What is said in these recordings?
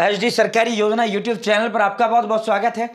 H D सरकारी योजना YouTube channel पर आपका बहुत बहुत स्वागत है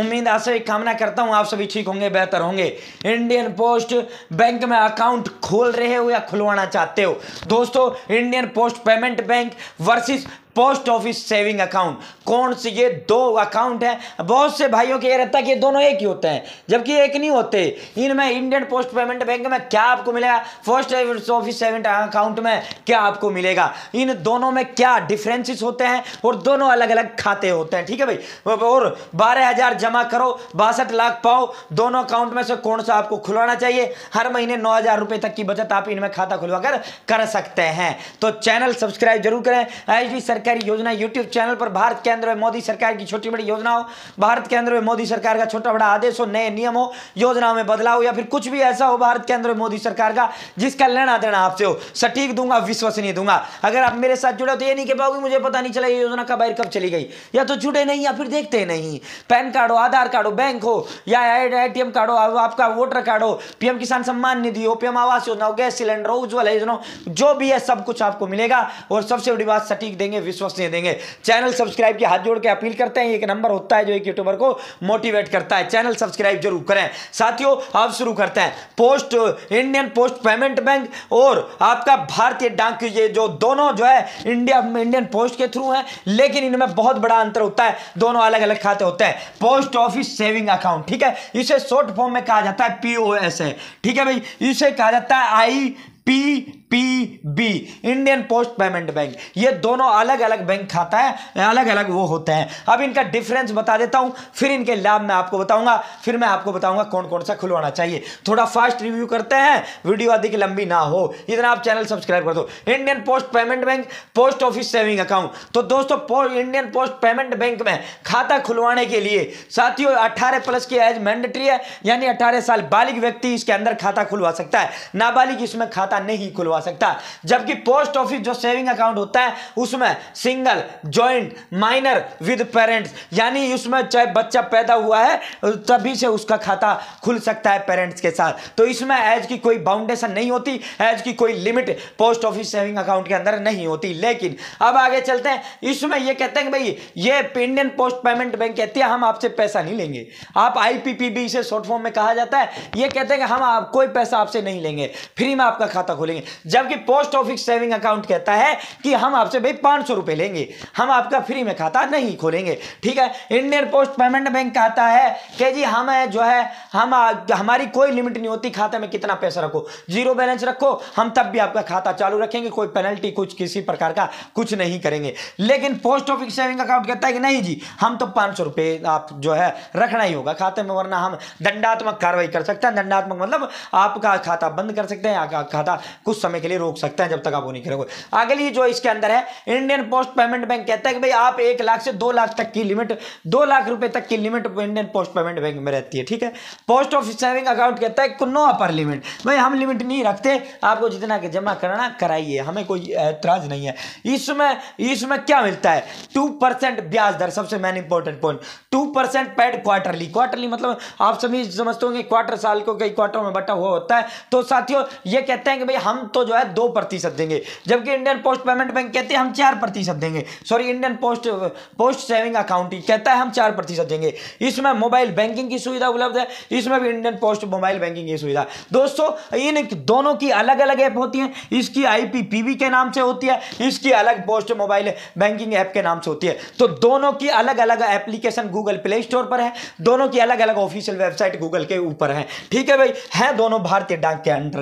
उम्मीद आशा एक कामना करता हूँ आप सभी ठीक होंगे बेहतर होंगे इंडियन पोस्ट बैंक में अकाउंट खोल रहे हो या खुलवाना चाहते हो दोस्तों Indian post payment bank versus post office saving account कौन से ये दो अकाउंट हैं बहुत से भाइयों के ये रहता है कि दोनों एक ही होते हैं जबकि एक नहीं होते इनमें इंडियन पोस्ट पेमेंट बैंक में क्या आपको मिलेगा पोस्ट ऑफिस सेविंग अकाउंट में क्या आपको मिलेगा इन दोनों में क्या डिफरेंसेस होते हैं और दोनों अलग अलग खाते होते हैं ठीक है भाई और बारह हजार जमा करो बासठ लाख पाओ दोनों अकाउंट में से कौन सा आपको खुलवाना चाहिए हर महीने नौ हजार रुपए तक की बचत आप इनमें खाता खुलवा कर, कर सकते हैं तो चैनल सब्सक्राइब जरूर करें एच सरकार कल्याणकारी योजना यूट्यूब चैनल पर भारत के अंदर में मोदी सरकार की छोटी बड़ी योजनाओं भारत के अंदर में मोदी सरकार का छोटा बड़ा आदेश हो नए नियम हो योजनाओं में बदलाव या फिर कुछ भी ऐसा हो भारत के अंदर में मोदी सरकार का जिसका लेना देना आपसे हो सटीक दूंगा विश्वसनीय दूंगा अगर आप मेरे साथ जुड़े हो तो ये नहीं कह पाओगे मुझे पता नहीं चला ये योजना कब बाहर कब चली गई या तो जुड़े नहीं या फिर देखते नहीं पैन कार्ड हो आधार कार्ड हो बैंक हो या एटीएम कार्ड हो आपका वोटर कार्ड हो पीएम किसान सम्मान निधि हो पीएम आवास योजना हो गैस सिलेंडर हो उज्ज्वल योजना जो भी है सब कुछ आपको मिलेगा और सबसे बड़ी बात सटीक देंगे विश्वसनीय देंगे चैनल सब्सक्राइब की हाथ जोड़ के अपील करते हैं एक नंबर होता है जो एक यूट्यूबर को मोटिवेट करता है चैनल सब्सक्राइब जरूर करें साथियों आप शुरू करते हैं post Indian post payment bank और आपका भारतीय डाक ये जो दोनों जो है इंडिया इंडियन पोस्ट के थ्रू है लेकिन इनमें बहुत बड़ा अंतर होता है दोनों अलग अलग खाते होते हैं पोस्ट ऑफिस सेविंग अकाउंट ठीक है इसे शॉर्ट फॉर्म में कहा जाता है पीओएस ठीक है भाई इसे कहा जाता है I P PB Indian post payment bank ये दोनों अलग अलग बैंक खाता है अलग अलग वो होते हैं अब इनका डिफरेंस बता देता हूँ फिर इनके लाभ मैं आपको बताऊंगा फिर मैं आपको बताऊंगा कौन कौन सा खुलवाना चाहिए थोड़ा फास्ट रिव्यू करते हैं वीडियो अधिक लंबी ना हो इतना आप चैनल सब्सक्राइब कर दो Indian post payment bank post office saving account तो दोस्तों इंडियन पोस्ट पेमेंट बैंक में खाता खुलवाने के लिए साथियों अठारह प्लस की एज मैंडेटरी है यानी अट्ठारह साल बालिक व्यक्ति इसके अंदर खाता खुलवा सकता है नाबालिग इसमें खाता नहीं खुलवा आ सकता है जबकि पोस्ट ऑफिस जो सेविंग अकाउंट होता है उसमें single joint minor with parents यानी उसमें चाहे बच्चा पैदा हुआ है तभी से उसका खाता खुल सकता है पेरेंट्स के साथ तो इसमें एज की कोई बाउंडेशन नहीं होती एज की कोई limit post office saving account के अंदर नहीं होती लेकिन अब आगे चलते हैं इसमें यह कहते हैं कि भाई ये इंडियन पोस्ट पेमेंट बैंक कहती है हम आपसे पैसा नहीं लेंगे आप आईपीपीबी से शॉर्ट फॉर्म में कहा जाता है ये कहते हैं कि हम आप कोई पैसा आपसे नहीं लेंगे फ्री में आपका खाता खोलेंगे जबकि पोस्ट ऑफिस सेविंग अकाउंट कहता है कि हम आपसे भाई पांच सौ रुपए लेंगे हम आपका फ्री में खाता नहीं खोलेंगे ठीक है इंडियन पोस्ट पेमेंट बैंक कहता है कि जी हम जो है हम हमारी कोई लिमिट नहीं होती खाते में कितना पैसा रखो जीरो बैलेंस रखो हम तब भी आपका खाता चालू रखेंगे कोई पेनल्टी कुछ किसी प्रकार का कुछ नहीं करेंगे लेकिन पोस्ट ऑफिस सेविंग अकाउंट कहता है कि नहीं जी हम तो पांच सौ रुपए आप जो है रखना ही होगा खाते में वरना हम दंडात्मक कार्रवाई कर सकते हैं दंडात्मक मतलब आपका खाता बंद कर सकते हैं आपका खाता कुछ समय के लिए रोक सकते हैं जब तक आप वो नहीं करोगे अगली जो इसके अंदर है इंडियन पोस्ट पेमेंट बैंक कहता है कि भाई आप एक लाख से दो लाख तक की लिमिट दो लाख रुपए तक की limit Indian post payment bank में रहती है ठीक है पोस्ट ऑफिस सेविंग अकाउंट कहता है नो अपर लिमिट भाई हम लिमिट नहीं रखते आपको जितना जमा कराना कराइए हमें कोई एतराज नहीं है इसमें इसमें क्या मिलता है टू ब्याज दर सबसे main important point two percent paid quarterly quarterly मतलब आप सभी समझते होंगे क्वार्टर साल को कई क्वार्टर में बटा हुआ होता है तो साथियों ये कहते हैं कि भाई हम तो जो है दो प्रतिशत देंगे जबकि इंडियन पोस्ट पेमेंट बैंक कहते हैं हम चार प्रतिशत देंगे sorry Indian post post saving account ही कहता है हम चार प्रतिशत देंगे इसमें मोबाइल बैंकिंग की सुविधा उपलब्ध है इसमें भी इंडियन पोस्ट मोबाइल बैंकिंग की सुविधा दोस्तों इन दोनों की अलग अलग ऐप होती है इसकी आई के नाम से होती है इसकी अलग पोस्ट मोबाइल बैंकिंग ऐप के नाम से होती है तो दोनों की अलग अलग एप्लीकेशन गूगल प्ले स्टोर पर है दोनों की अलग अलग ऑफिशियल वेबसाइट गूगल के ऊपर है ठीक है भाई है दोनों भारतीय डाक के अंडर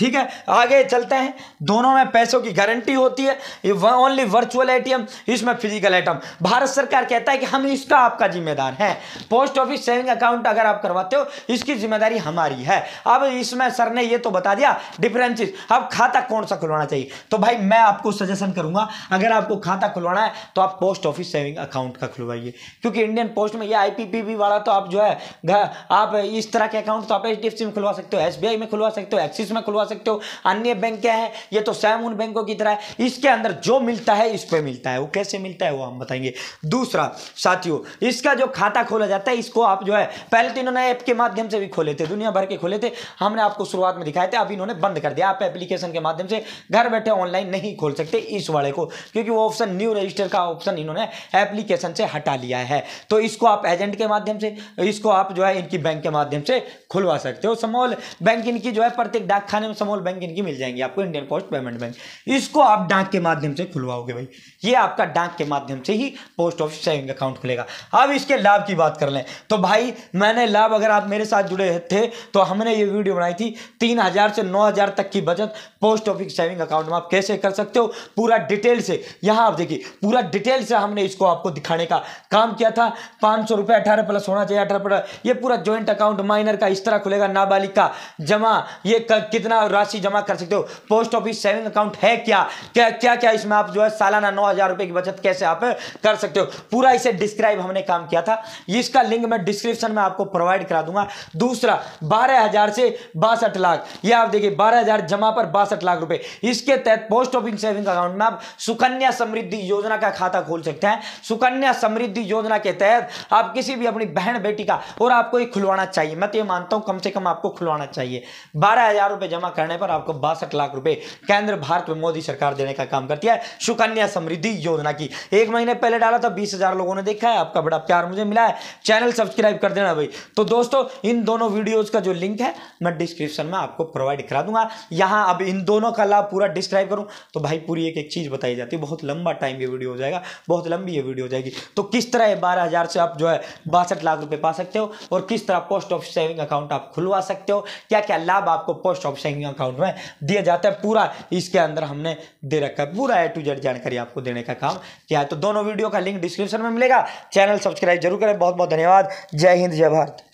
ठीक है आगे चलते हैं दोनों में पैसों की गारंटी होती है ओनली वर्चुअल एटीएम इसमें फिजिकल एटीएम भारत सरकार कहता है कि हम इसका आपका जिम्मेदार है पोस्ट ऑफिस सेविंग अकाउंट अगर आप करवाते हो इसकी जिम्मेदारी हमारी है अब इसमें सर ने यह तो बता दिया डिफरेंसिस अब खाता कौन सा खुलवाना चाहिए तो भाई मैं आपको सजेशन करूंगा अगर आपको खाता खुलवाना है तो आप पोस्ट ऑफिस सेविंग अकाउंट का खुलवाइए क्योंकि इंडियन पोस्ट में यह आईपीपीबी वाला तो आप जो है आप इस तरह के अकाउंट तो आप एच में खुलवा सकते हो एस में खुलवा सकते हो एक्सिस में खुलवा सकते हो अन्य बैंक क्या है ये तो सैम उन बैंकों की तरह है इसके अंदर जो मिलता है इस पर मिलता है वो कैसे मिलता है वो हम बताएंगे दूसरा साथियों इसका जो खाता खोला जाता है इसको आप जो है पहले तो इन्होंने ऐप के माध्यम से भी खोले थे दुनिया भर के खोले थे हमने आपको शुरुआत में दिखाए थे अब इन्होंने बंद कर दिया आप एप्लीकेशन के माध्यम से घर बैठे ऑनलाइन नहीं खोल सकते इस वाले को क्योंकि वो ऑप्शन न्यू रजिस्टर का ऑप्शन इन्होंने एप्लीकेशन से हटा लिया है तो इसको आप एजेंट के माध्यम से इसको आप जो है इनकी बैंक के माध्यम से खुलवा सकते हो समोल बैंक इनकी जो है प्रत्येक डाक खाने में समोल बैंक इनकी मिल जाएगी जाएंगे आपको इंडियन पोस्ट पेमेंट बैंक इसको आप डाक के माध्यम से खुलवाओगे भाई ये आपका डाक के माध्यम से ही पोस्ट ऑफिस सेविंग अकाउंट खुलेगा अब इसके लाभ की बात कर लें तो भाई मैंने लाभ अगर आप मेरे साथ जुड़े थे तो हमने ये वीडियो बनाई थी तीन से नौ तक की बचत पोस्ट ऑफिस सेविंग अकाउंट में आप कैसे कर सकते हो पूरा डिटेल से यहाँ आप देखिए पूरा डिटेल से हमने इसको आपको दिखाने का काम किया था पाँच सौ रुपये अठारह प्लस होना चाहिए अठारह प्लस ये पूरा ज्वाइंट अकाउंट माइनर का इस तरह खुलेगा नाबालिग का जमा ये कितना राशि जमा कर सकते हो पोस्ट ऑफिस सेविंग अकाउंट है क्या क्या क्या क्या इसमें आप जो है सालाना नौ हजार रुपए की बचत कैसे आप कर सकते हो पूरा इसे डिस्क्राइब हमने काम किया था इसका लिंक मैं डिस्क्रिप्शन में आपको प्रोवाइड करा दूंगा दूसरा बारह से बासठ लाख ये आप देखिए बारह जमा पर बासठ लाख रुपए इसके तहत पोस्ट ऑफिस सेविंग अकाउंट में आप सुकन्या समृद्धि योजना का खाता खोल सकते हैं सुकन्या समृद्धि योजना के तहत आप किसी भी अपनी बहन बेटी का और आपको खुलवाना चाहिए मैं तो ये मानता हूं कम से कम आपको खुलवाना चाहिए बारह हजार रुपए जमा करने पर आपको बासठ साठ लाख रुपए केंद्र भारत में मोदी सरकार देने का काम करती है सुकन्या समृद्धि योजना की एक महीने पहले डाला था बीस हजार लोगों ने देखा है आपका बड़ा प्यार मुझे मिला है चैनल सब्सक्राइब कर देना भाई तो दोस्तों इन दोनों वीडियोज का जो लिंक है मैं डिस्क्रिप्शन में आपको प्रोवाइड करा दूंगा यहां अब इन दोनों का लाभ पूरा डिस्क्राइब करूं तो भाई पूरी एक एक चीज़ बताई जाती है बहुत लंबा टाइम ये वीडियो हो जाएगा बहुत लंबी ये वीडियो हो जाएगी तो किस तरह बारह हजार से आप जो है बासठ लाख रुपए पा सकते हो और किस तरह पोस्ट ऑफिस सेविंग अकाउंट आप खुलवा सकते हो क्या क्या लाभ आपको पोस्ट ऑफिस सेविंग अकाउंट में दिए दिया जाता है पूरा इसके अंदर हमने दे रखा है पूरा ए टू जेड जानकारी आपको देने का काम किया है तो दोनों वीडियो का लिंक डिस्क्रिप्शन में मिलेगा चैनल सब्सक्राइब जरूर करें बहुत बहुत धन्यवाद जय हिंद जय भारत